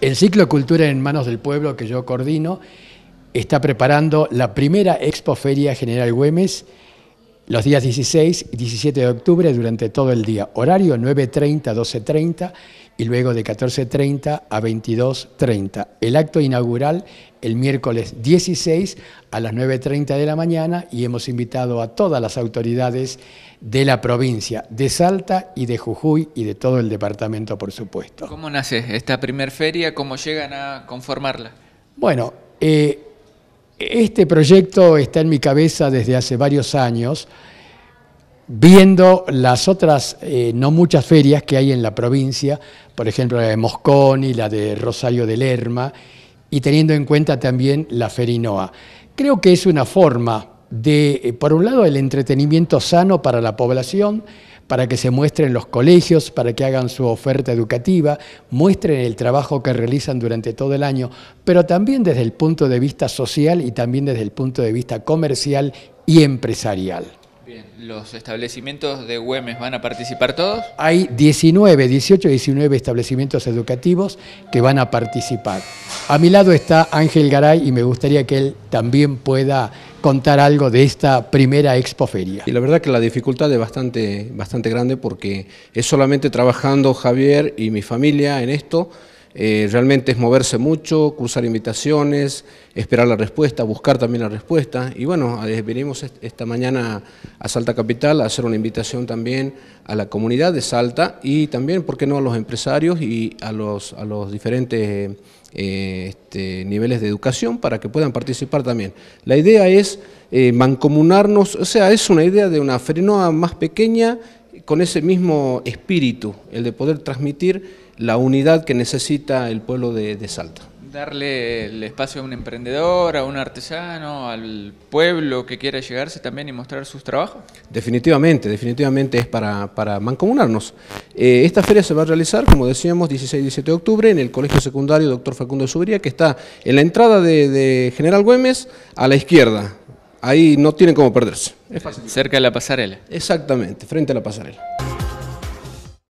El ciclo Cultura en Manos del Pueblo que yo coordino está preparando la primera Expo Feria General Güemes los días 16 y 17 de octubre durante todo el día. Horario 9.30, 12.30 y luego de 14.30 a 22.30. El acto inaugural el miércoles 16 a las 9.30 de la mañana y hemos invitado a todas las autoridades de la provincia, de Salta y de Jujuy y de todo el departamento, por supuesto. ¿Cómo nace esta primer feria? ¿Cómo llegan a conformarla? Bueno, eh, este proyecto está en mi cabeza desde hace varios años viendo las otras eh, no muchas ferias que hay en la provincia, por ejemplo la de Moscón y la de Rosario de Lerma, y teniendo en cuenta también la Ferinoa. Creo que es una forma de, eh, por un lado, el entretenimiento sano para la población, para que se muestren los colegios, para que hagan su oferta educativa, muestren el trabajo que realizan durante todo el año, pero también desde el punto de vista social y también desde el punto de vista comercial y empresarial. ¿los establecimientos de Güemes van a participar todos? Hay 19, 18, 19 establecimientos educativos que van a participar. A mi lado está Ángel Garay y me gustaría que él también pueda contar algo de esta primera expoferia. Y la verdad que la dificultad es bastante, bastante grande porque es solamente trabajando Javier y mi familia en esto eh, realmente es moverse mucho, cursar invitaciones, esperar la respuesta, buscar también la respuesta. Y bueno, eh, venimos esta mañana a Salta Capital a hacer una invitación también a la comunidad de Salta y también, ¿por qué no?, a los empresarios y a los, a los diferentes eh, este, niveles de educación para que puedan participar también. La idea es mancomunarnos, o sea, es una idea de una frenoa más pequeña con ese mismo espíritu, el de poder transmitir la unidad que necesita el pueblo de, Salta. Darle el espacio a un emprendedor, a un artesano, al pueblo que quiera llegarse también y mostrar sus trabajos. Definitivamente, definitivamente es para, mancomunarnos. Eh, esta feria se va a realizar, como decíamos, 16 y 17 de octubre en el Colegio Secundario Doctor Facundo Subiría, que está en la entrada de, General Güemes a la izquierda. Ahí no tienen cómo perderse. Es fácil. Cerca de la pasarela. Exactamente, frente a la pasarela.